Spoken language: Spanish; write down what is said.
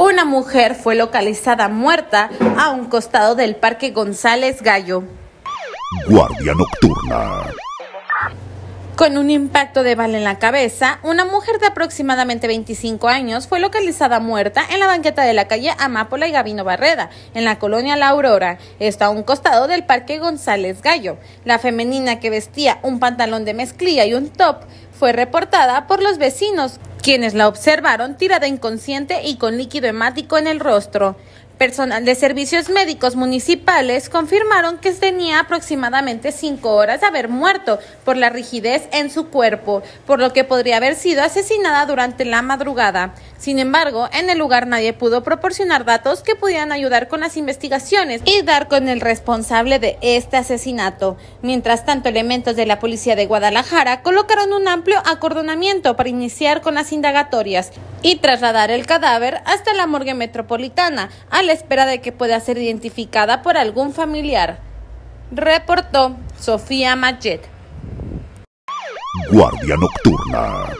Una mujer fue localizada muerta a un costado del Parque González Gallo. Guardia Nocturna. Con un impacto de bala en la cabeza, una mujer de aproximadamente 25 años fue localizada muerta en la banqueta de la calle Amápola y Gavino Barreda, en la colonia La Aurora, esto a un costado del Parque González Gallo. La femenina que vestía un pantalón de mezclilla y un top fue reportada por los vecinos quienes la observaron tirada inconsciente y con líquido hemático en el rostro. Personal de servicios médicos municipales confirmaron que tenía aproximadamente cinco horas de haber muerto por la rigidez en su cuerpo, por lo que podría haber sido asesinada durante la madrugada. Sin embargo, en el lugar nadie pudo proporcionar datos que pudieran ayudar con las investigaciones y dar con el responsable de este asesinato. Mientras tanto, elementos de la policía de Guadalajara colocaron un amplio acordonamiento para iniciar con las indagatorias y trasladar el cadáver hasta la morgue metropolitana a la espera de que pueda ser identificada por algún familiar. Reportó Sofía Machet. Guardia Nocturna.